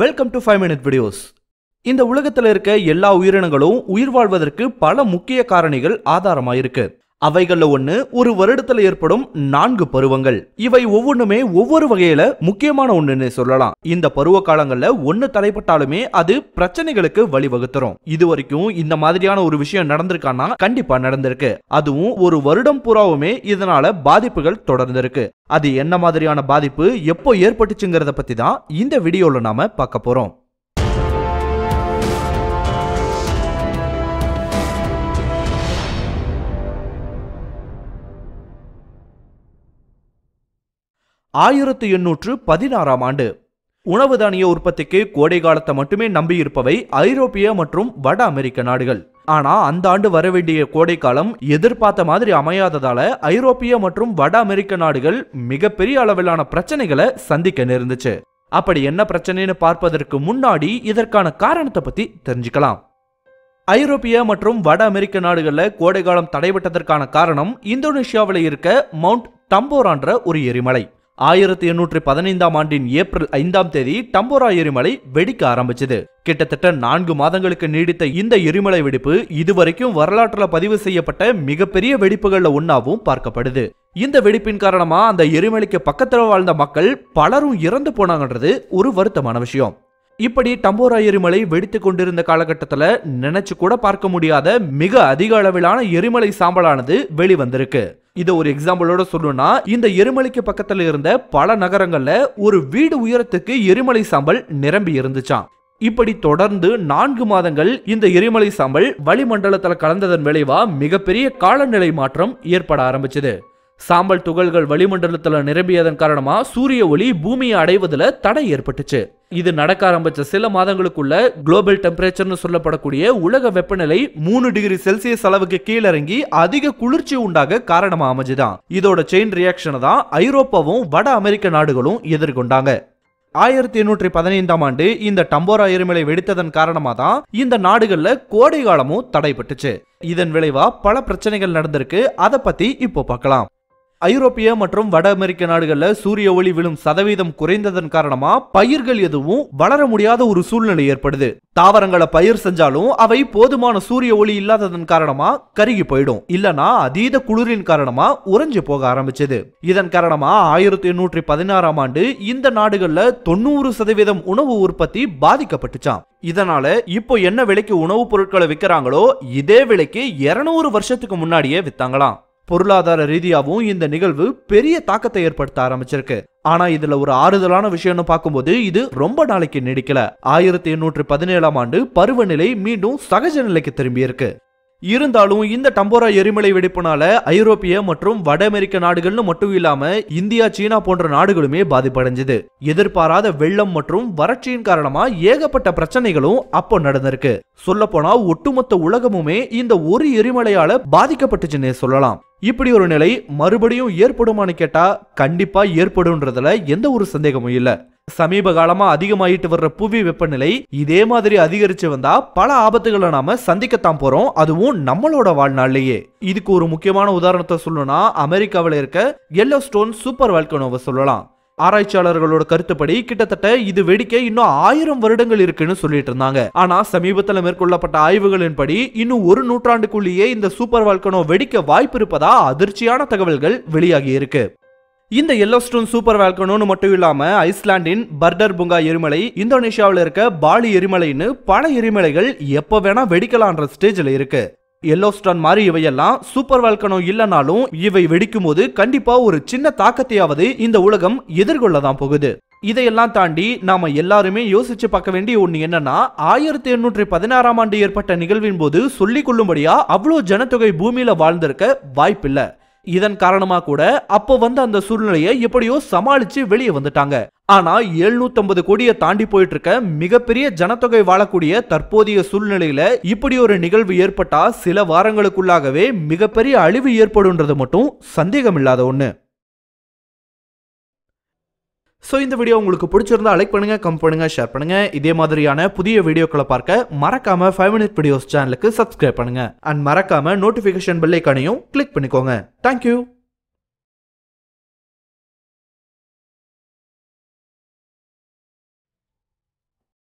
welcome to five minute videos இந்த உலகத்தில் இருக்க எல்லா உயிரினங்களும் உயிர் வாழ்வதற்கு பல முக்கிய காரணிகள் ஆதாரமாக இருக்குது அவைகள்ல ஒண்ணு ஒரு வருடத்துல ஏற்படும் நான்கு பருவங்கள் இவை ஒவ்வொன்றுமே ஒவ்வொரு வகையில முக்கியமான ஒண்ணுன்னு சொல்லலாம் இந்த பருவ காலங்கள்ல ஒண்ணு தலைப்பட்டாலுமே அது பிரச்சனைகளுக்கு வழிவகுத்துரும் இது வரைக்கும் இந்த மாதிரியான ஒரு விஷயம் நடந்திருக்கான்னா கண்டிப்பா நடந்திருக்கு அதுவும் ஒரு வருடம் பூராவுமே இதனால பாதிப்புகள் தொடர்ந்திருக்கு அது என்ன மாதிரியான பாதிப்பு எப்போ ஏற்பட்டுச்சுங்கிறத பத்தி தான் இந்த வீடியோல நாம பார்க்க போறோம் ஆயிரத்து எண்ணூற்று பதினாறாம் ஆண்டு உணவு தானிய உற்பத்திக்கு கோடை காலத்தை மட்டுமே நம்பியிருப்பவை ஐரோப்பிய மற்றும் வட அமெரிக்க நாடுகள் ஆனா அந்த ஆண்டு வர வேண்டிய காலம் எதிர்பார்த்த மாதிரி அமையாததால ஐரோப்பிய மற்றும் வட அமெரிக்க நாடுகள் மிகப்பெரிய அளவிலான பிரச்சனைகளை சந்திக்க நேர்ந்துச்சு அப்படி என்ன பிரச்சனைன்னு பார்ப்பதற்கு முன்னாடி இதற்கான காரணத்தை பத்தி தெரிஞ்சுக்கலாம் ஐரோப்பிய மற்றும் வட அமெரிக்க நாடுகளில் காலம் தடைபட்டதற்கான காரணம் இந்தோனேஷியாவில் இருக்க மவுண்ட் டம்போரான்ற ஒரு எரிமலை ஆயிரத்தி எண்ணூற்றி பதினைந்தாம் ஆண்டின் ஏப்ரல் ஐந்தாம் தேதி டம்போரா எரிமலை வெடிக்க ஆரம்பிச்சது கிட்டத்தட்ட நான்கு மாதங்களுக்கு நீடித்த இந்த எரிமலை வெடிப்பு இதுவரைக்கும் வரலாற்றில் பதிவு செய்யப்பட்ட மிகப்பெரிய வெடிப்புகள்ல ஒன்னாவும் பார்க்கப்படுது இந்த வெடிப்பின் காரணமா அந்த எரிமலைக்கு பக்கத்தில் வாழ்ந்த மக்கள் பலரும் இறந்து போனாங்கன்றது ஒரு வருத்தமான விஷயம் இப்படி டம்போரா எரிமலை வெடித்து கொண்டிருந்த காலகட்டத்தில் நினைச்சு கூட பார்க்க முடியாத மிக அதிக அளவிலான எரிமலை சாம்பலானது வெளிவந்திருக்கு இதை ஒரு எக்ஸாம்பிளோட சொல்லணும்னா இந்த எரிமலைக்கு பக்கத்துல இருந்த பல நகரங்கள்ல ஒரு வீடு உயரத்துக்கு எரிமலை சாம்பல் நிரம்பி இருந்துச்சான் இப்படி தொடர்ந்து நான்கு மாதங்கள் இந்த எரிமலை சாம்பல் வளிமண்டலத்தில் கலந்ததன் விளைவா மிகப்பெரிய காலநிலை மாற்றம் ஏற்பட ஆரம்பிச்சது சாம்பல் துகள்கள் வளிமண்டலத்தில் நிரம்பியதன் காரணமா சூரிய ஒளி பூமியை அடைவதில் தடை ஏற்பட்டுச்சு இது நடக்க ஆரம்பிச்ச சில மாதங்களுக்குள்ள குளோபல் டெம்பரேச்சர்னு சொல்லப்படக்கூடிய உலக வெப்பநிலை மூணு டிகிரி செல்சியஸ் அளவுக்கு கீழிறங்கி அதிக குளிர்ச்சி உண்டாக காரணமா அமைஞ்சுதான் இதோட செயின் ரியாக்ஷனை தான் ஐரோப்பாவும் வட அமெரிக்க நாடுகளும் எதிர்கொண்டாங்க ஆயிரத்தி எண்ணூற்றி பதினைந்தாம் ஆண்டு இந்த டம்போரா எரிமலை வெடித்ததன் காரணமாக தான் இந்த நாடுகளில் கோடை காலமும் தடைப்பட்டுச்சு இதன் விளைவா பல பிரச்சனைகள் நடந்திருக்கு அதை பத்தி இப்போ பார்க்கலாம் ஐரோப்பிய மற்றும் வட அமெரிக்க நாடுகளில் சூரிய ஒளி விழும் சதவீதம் குறைந்ததன் காரணமா பயிர்கள் எதுவும் வளர முடியாத ஒரு சூழ்நிலை ஏற்படுது தாவரங்களை பயிர் செஞ்சாலும் அவை போதுமான சூரிய ஒளி இல்லாததன் காரணமா கருகி போயிடும் இல்லனா அதீத குளிரின் காரணமா உறைஞ்சு போக ஆரம்பிச்சது இதன் காரணமா ஆயிரத்தி எண்ணூற்றி பதினாறாம் ஆண்டு இந்த நாடுகள்ல தொண்ணூறு சதவீதம் உணவு உற்பத்தி பாதிக்கப்பட்டுச்சான் இதனால இப்போ என்ன விலைக்கு உணவுப் பொருட்களை விற்கிறாங்களோ இதே விலைக்கு இருநூறு வருஷத்துக்கு முன்னாடியே வித்தாங்களாம் பொருளாதார ரீதியாகவும் இந்த நிகழ்வு பெரிய தாக்கத்தை ஏற்படுத்த ஆரம்பிச்சிருக்கு ஆனா இதுல ஒரு ஆறுதலான விஷயம்னு பார்க்கும்போது இது ரொம்ப நாளைக்கு நீடிக்கல ஆயிரத்தி எண்ணூற்று பதினேழாம் ஆண்டு பருவநிலை மீண்டும் சகஜ நிலைக்கு திரும்பி இருக்கு இருந்தாலும் இந்த டம்போரா எரிமலை வெடிப்புனால ஐரோப்பிய மற்றும் வட அமெரிக்க நாடுகள்னு மட்டும் இல்லாம இந்தியா சீனா போன்ற நாடுகளுமே பாதிப்படைஞ்சது எதிர்பாராத வெள்ளம் மற்றும் வறட்சியின் காரணமா ஏகப்பட்ட பிரச்சனைகளும் அப்போ நடந்திருக்கு சொல்ல போனா ஒட்டுமொத்த உலகமுமே இந்த ஒரு எரிமலையால பாதிக்கப்பட்டுச்சுன்னே சொல்லலாம் இப்படி ஒரு நிலை மறுபடியும் ஏற்படுமான்னு கேட்டா கண்டிப்பா ஏற்படும்ன்றதுல எந்த ஒரு சந்தேகமும் இல்லை சமீப காலமா அதிகமாயிட்டு வர்ற புவி வெப்பநிலை இதே மாதிரி அதிகரிச்சு வந்தா பல ஆபத்துகளை நாம சந்திக்கத்தான் போறோம் அதுவும் நம்மளோட வாழ்நாள்லயே இதுக்கு ஒரு முக்கியமான உதாரணத்தை சொல்லணும்னா அமெரிக்காவில் இருக்க எல்லோ ஸ்டோன் சூப்பர் வால்கனோவை சொல்லலாம் ஆராய்ச்சியாளர்களோட கருத்துப்படி கிட்டத்தட்ட இது வெடிக்க இன்னும் ஆயிரம் வருடங்கள் இருக்குன்னு சொல்லிட்டு இருந்தாங்க ஆனா சமீபத்தில் மேற்கொள்ளப்பட்ட ஆய்வுகளின்படி இன்னும் ஒரு நூற்றாண்டுக்குள்ளேயே இந்த சூப்பர் வால்கனோ வெடிக்க வாய்ப்பு இருப்பதா அதிர்ச்சியான தகவல்கள் வெளியாகி இருக்கு இந்த ஸ்டோன் சூப்பர் வேல்கனோன்னு மட்டும் இல்லாமல் ஐஸ்லாண்டின் பர்டர் புங்கா எரிமலை இந்தோனேஷியாவில் இருக்க பாலி எரிமலைன்னு பல எரிமலைகள் எப்போ வேணா வெடிக்கலான்ற ஸ்டேஜில் இருக்கு ஸ்டோன் மாதிரி இவையெல்லாம் சூப்பர் வேல்கனோ இல்லைனாலும் இவை வெடிக்கும் போது கண்டிப்பாக ஒரு சின்ன தாக்கத்தையாவது இந்த உலகம் எதிர்கொள்ள தான் போகுது இதையெல்லாம் தாண்டி நாம எல்லாருமே யோசிச்சு பார்க்க வேண்டிய ஒன்று என்னன்னா ஆயிரத்தி எண்ணூற்றி பதினாறாம் ஆண்டு ஏற்பட்ட நிகழ்வின் போது சொல்லிக் கொள்ளும்படியா அவ்வளோ ஜனத்தொகை பூமியில வாழ்ந்திருக்க வாய்ப்பில்லை இதன் காரணமா கூட அப்ப வந்த அந்த சூழ்நிலையை எப்படியோ சமாளிச்சு வெளியே வந்துட்டாங்க ஆனா எழுநூத்தம்பது கோடியை தாண்டி போயிட்டு இருக்க மிகப்பெரிய ஜனத்தொகை வாழக்கூடிய தற்போதைய சூழ்நிலையில இப்படி ஒரு நிகழ்வு ஏற்பட்டா சில வாரங்களுக்குள்ளாகவே மிகப்பெரிய அழிவு ஏற்படுன்றது மட்டும் சந்தேகம் இல்லாத ஒண்ணு ஸோ இந்த வீடியோ உங்களுக்கு பிடிச்சிருந்தா லைக் பண்ணுங்க கம் பண்ணுங்க ஷேர் பண்ணுங்க இதே மாதிரியான புதிய வீடியோக்களை பார்க்க மறக்காம ஃபைவ் மினிட் வீடியோஸ் சேனலுக்கு சப்ஸ்கிரைப் பண்ணுங்க அண்ட் மறக்காம நோட்டிபிகேஷன் பெல் ஐக்கானையும் கிளிக் பண்ணிக்கோங்க தேங்க்யூ